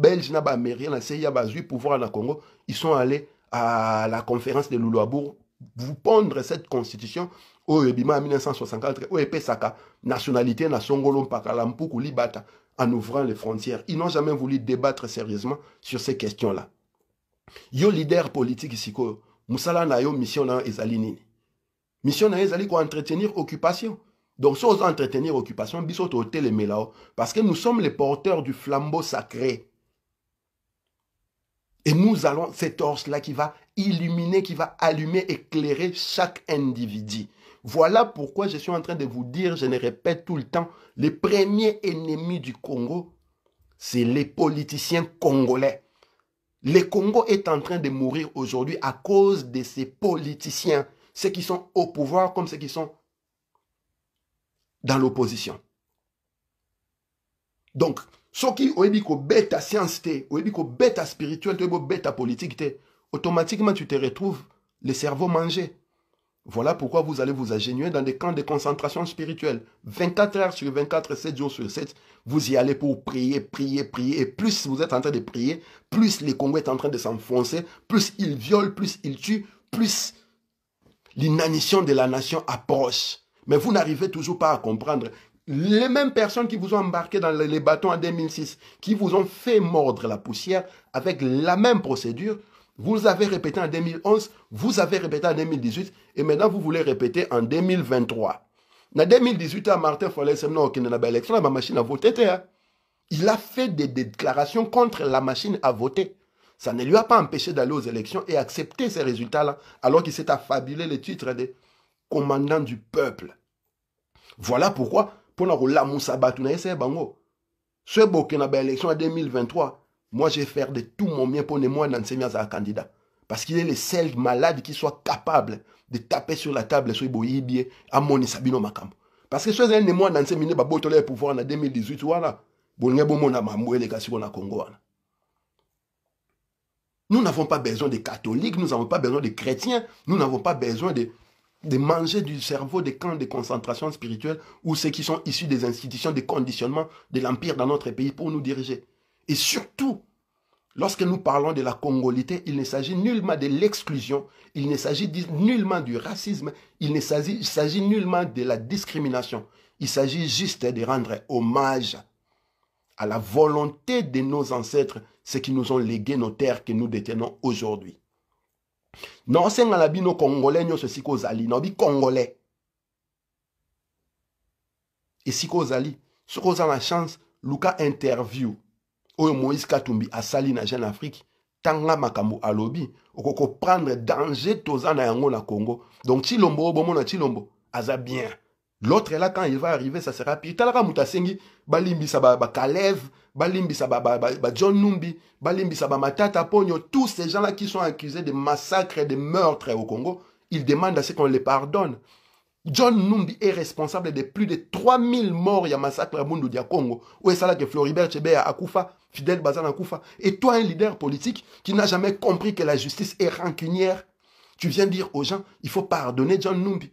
belge les amérien les CIA pouvoirs pouvoir la Congo, ils sont allés à la conférence de Luluabourg vous pondre cette constitution au en 1964 au nationalité Libata en ouvrant les frontières. Ils n'ont jamais voulu débattre sérieusement sur ces questions-là. Yo leader politique ici Moussala na yo mission na ezali mission na ezali pour entretenir occupation donc si entretenir occupation biso parce que nous sommes les porteurs du flambeau sacré et nous allons cette torse là qui va illuminer qui va allumer éclairer chaque individu voilà pourquoi je suis en train de vous dire je ne répète tout le temps les premiers ennemis du Congo c'est les politiciens congolais le Congo est en train de mourir aujourd'hui à cause de ces politiciens, ceux qui sont au pouvoir comme ceux qui sont dans l'opposition. Donc, soki qui à science bêta bête à spirituel spirituelle, politique automatiquement tu te retrouves le cerveau mangé voilà pourquoi vous allez vous agénuer dans des camps de concentration spirituelle. 24 heures sur 24, 7 jours sur 7, vous y allez pour prier, prier, prier. Et plus vous êtes en train de prier, plus les Congo sont en train de s'enfoncer, plus ils violent, plus ils tuent, plus l'inanition de la nation approche. Mais vous n'arrivez toujours pas à comprendre. Les mêmes personnes qui vous ont embarqué dans les bâtons en 2006, qui vous ont fait mordre la poussière avec la même procédure, vous avez répété en 2011, vous avez répété en 2018 et maintenant vous voulez répéter en 2023. En 2018, Martin Follet, la machine a voté. Hein. Il a fait des déclarations contre la machine à voter. Ça ne lui a pas empêché d'aller aux élections et accepter ces résultats-là, alors qu'il s'est affabulé le titre de commandant du peuple. Voilà pourquoi, pour la Moussa Bango, ce beau qu'il a en 2023, moi, je vais faire de tout mon mieux pour ne moins à candidat. Parce qu'il est le seul malade qui soit capable de taper sur la table sur Iboïbie, à mon Sabino Makam. Parce que si ceux qui moins vous avez le pouvoir en 2018, voilà. Bon, Congo. Nous n'avons pas besoin de catholiques, nous n'avons pas besoin de chrétiens, nous n'avons pas besoin de, de manger du cerveau des camps de concentration spirituelle ou ceux qui sont issus des institutions de conditionnement de l'empire dans notre pays pour nous diriger. Et surtout, lorsque nous parlons de la congolité, il ne s'agit nullement de l'exclusion, il ne s'agit nullement du racisme, il ne s'agit nullement de la discrimination. Il s'agit juste de rendre hommage à la volonté de nos ancêtres, ceux qui nous ont légué nos terres que nous détenons aujourd'hui. Non, c'est congolais, nous non, congolais. Et si vous avez la chance, Luca interview, oyo moïse katumbi asali na jeune afrique tanga makambo alobi prendre danger toza na yango na congo donc chilombo oyo bomona chilombo aza bien l'autre là quand il va arriver ça sera pire talaka moto asengi balimbisa bakalev ba balimbisa bajohn ba, John numbi balimbisa Matata ponyo tous ces gens là qui sont accusés de massacres et de meurtres au congo ils demandent à ce qu'on les pardonne John Numbi est responsable de plus de 3000 morts et massacre à Bundu Congo. Où est Floribert Chebeya Akufa Fidèle Bazan Et toi, un leader politique qui n'a jamais compris que la justice est rancunière, tu viens dire aux gens, il faut pardonner John Numbi.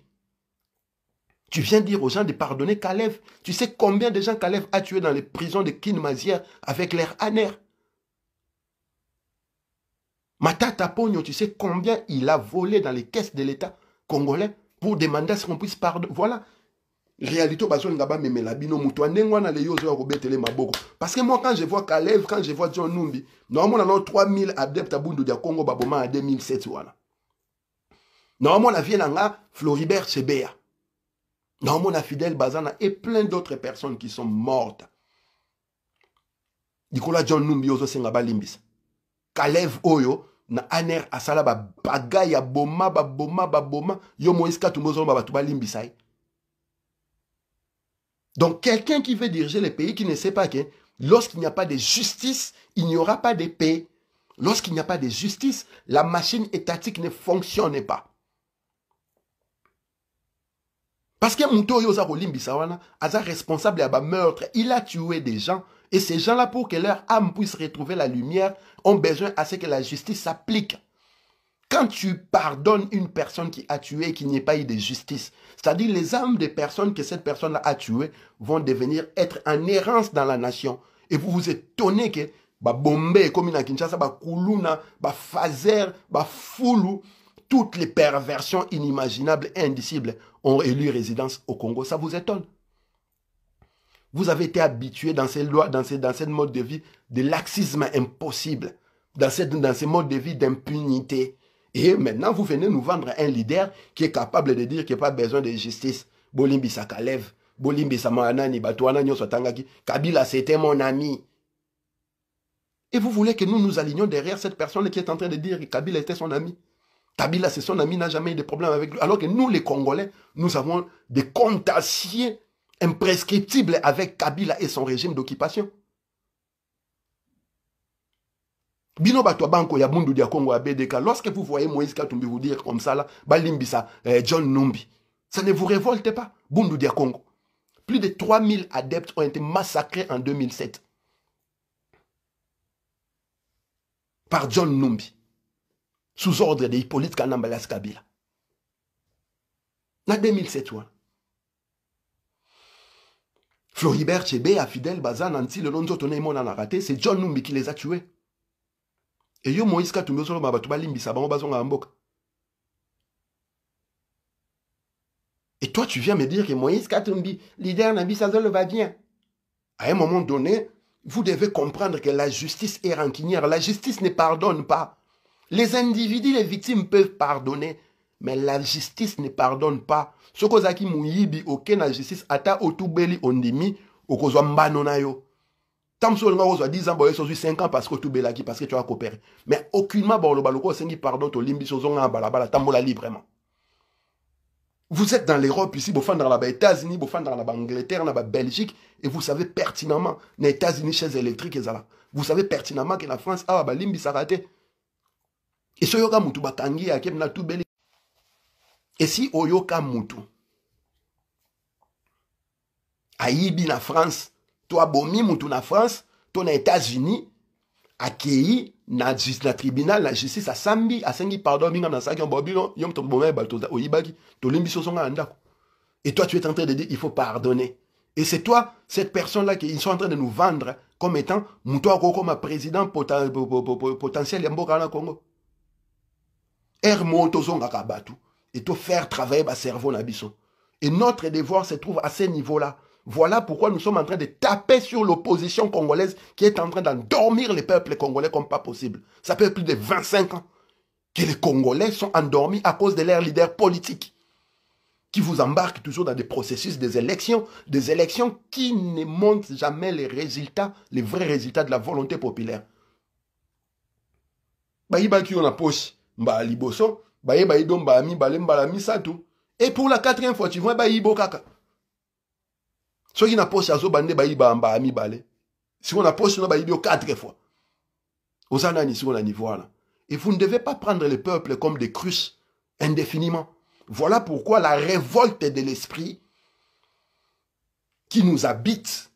Tu viens dire aux gens de pardonner Kalev. Tu sais combien de gens Kalev a tué dans les prisons de Kinmazia avec l'air aner. Matata Pogno, tu sais combien il a volé dans les caisses de l'État congolais pour demander à ce qu'on puisse pardonner. Voilà, réalité bazonga bamemela bino moto ndenge na leyo ozoya kobetele maboko parce que moi quand je vois Kalev quand je vois John Numbi naomona nao 3000 adeptes Bundu ya Congo baboma à 2007 normalement la vie nanga Floribert Floribert normalement la Fidel Bazana et plein d'autres personnes qui sont mortes nicolas John Numbi ozosenga balimbisa Kalev oyo na aner asala ba boma baboma baboma yo Moïse Katumba ba bato balimbisa donc quelqu'un qui veut diriger les pays, qui ne sait pas que lorsqu'il n'y a pas de justice, il n'y aura pas de paix. Lorsqu'il n'y a pas de justice, la machine étatique ne fonctionne pas. Parce que aza responsable à meurtre. Il a tué des gens. Et ces gens-là, pour que leur âme puisse retrouver la lumière, ont besoin à ce que la justice s'applique. Quand tu pardonnes une personne qui a tué et qu'il n'y pas eu de justice, c'est-à-dire les âmes des personnes que cette personne a tuées vont devenir être en errance dans la nation. Et vous vous étonnez que comme Kinshasa, bah, Fazer, toutes les perversions inimaginables et indicibles ont élu résidence au Congo. Ça vous étonne Vous avez été habitué dans ces lois, dans ces, dans de vie de laxisme impossible, dans ce dans ces modes de vie d'impunité. Et maintenant, vous venez nous vendre un leader qui est capable de dire qu'il n'y a pas besoin de justice. Bolimbi Sakalev, Bolimbi Batuana Kabila, c'était mon ami. Et vous voulez que nous nous alignions derrière cette personne qui est en train de dire que Kabila était son ami. Kabila, c'est son ami, n'a jamais eu de problème avec lui. Alors que nous, les Congolais, nous avons des comptes imprescriptibles avec Kabila et son régime d'occupation. Bino ya Lorsque vous voyez Moïse Katumbi vous dire comme ça là, Balimbisa, eh, John Numbi, ça ne vous révolte pas. Bundu Congo. Plus de 3000 adeptes ont été massacrés en 2007 par John Numbi sous ordre de Hippolyte Kanambalas Kabila. En 2007 Floribert Chebe, Fidel Bazan, Anti, le nom de c'est John Numbi qui les a tués moïse bazonga bah, bah, et toi tu viens me dire que moïse katumbi leader na Sazole, va bien à un moment donné vous devez comprendre que la justice est rancunière la justice ne pardonne pas les individus les victimes peuvent pardonner mais la justice ne pardonne pas sokozaki ozalaki c'est que na justice ata otubeli ondimi okozwa mbano na yo Tamso tu as 10 ans tu as 5 ans parce que là, parce que tu as coopéré. Mais aucunement ba oloba loko osengi pardon ton limbi sozonga balabala tambola vraiment Vous êtes dans l'Europe ici, vous dans les États-Unis, vous dans la Angleterre, dans la Belgique, et vous savez pertinemment, les États-Unis, chaises électriques, vous savez pertinemment que la France ah, bah, a ah, limbi raté. Et si yoga mutu bakangi ya na tout beli. Et si oyoka mutu, aibi na France, bomi moutou en France, ton États-Unis, akei na, na tribunal na justice à asengi pardon mingam na saki yango babino yom moto baltoza, Oyibagi, to tolimbi so songa na ndako et toi tu es en train de dire il faut pardonner et c'est toi cette personne là qu'ils sont en train de nous vendre comme étant comme un président potentiel en Congo. congo r et tu faire travailler ma cerveau. Nabisson. et notre devoir se trouve à ce niveau là voilà pourquoi nous sommes en train de taper sur l'opposition congolaise qui est en train d'endormir les peuples congolais comme pas possible. Ça fait plus de 25 ans que les Congolais sont endormis à cause de leurs leaders politiques qui vous embarquent toujours dans des processus des élections, des élections qui ne montrent jamais les résultats, les vrais résultats de la volonté populaire. Et pour la quatrième fois, tu vois, bah, soki na quatre fois on a niveau et vous ne devez pas prendre les peuples comme des cruches indéfiniment voilà pourquoi la révolte de l'esprit qui nous habite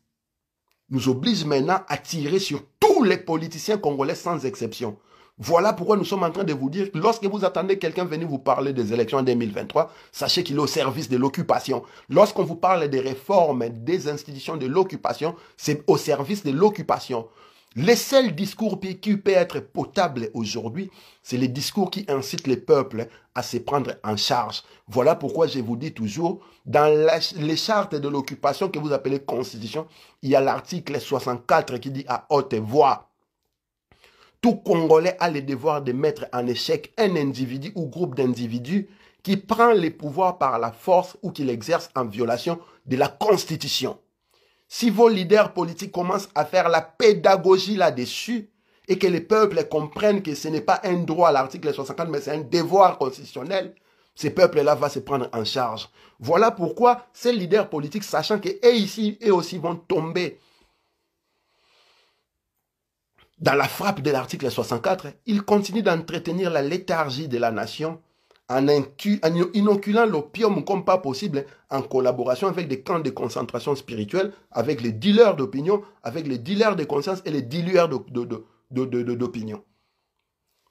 nous oblige maintenant à tirer sur tous les politiciens congolais sans exception voilà pourquoi nous sommes en train de vous dire lorsque vous attendez quelqu'un venir vous parler des élections en 2023, sachez qu'il est au service de l'occupation. Lorsqu'on vous parle des réformes des institutions de l'occupation, c'est au service de l'occupation. Le seul discours qui peut être potable aujourd'hui, c'est le discours qui incite les peuples à se prendre en charge. Voilà pourquoi je vous dis toujours, dans les chartes de l'occupation que vous appelez constitution, il y a l'article 64 qui dit à haute voix, tout Congolais a le devoir de mettre en échec un individu ou groupe d'individus qui prend les pouvoirs par la force ou qui l'exerce en violation de la Constitution. Si vos leaders politiques commencent à faire la pédagogie là-dessus et que les peuples comprennent que ce n'est pas un droit à l'article 60, mais c'est un devoir constitutionnel, ces peuples-là vont se prendre en charge. Voilà pourquoi ces leaders politiques, sachant que eux ici, eux aussi vont tomber dans la frappe de l'article 64, il continue d'entretenir la léthargie de la nation en, inoculant l'opium comme pas possible en collaboration avec des camps de concentration spirituelle, avec les dealers d'opinion, avec les dealers de conscience et les dealers d'opinion.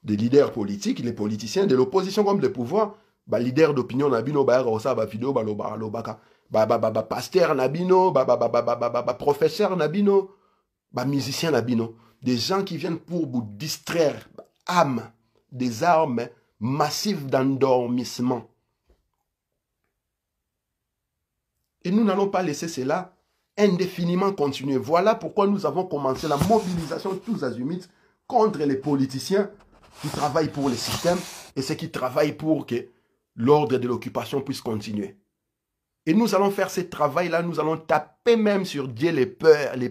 Des leaders politiques, les politiciens de l'opposition comme des pouvoirs, bah, leaders d'opinion, Nabino, bah, professeur Nabino, musicien Nabino des gens qui viennent pour vous distraire, âme, des armes massives d'endormissement. Et nous n'allons pas laisser cela indéfiniment continuer. Voilà pourquoi nous avons commencé la mobilisation tous azimuts contre les politiciens qui travaillent pour le système et ceux qui travaillent pour que l'ordre de l'occupation puisse continuer. Et nous allons faire ce travail-là, nous allons taper même sur Dieu les peurs, les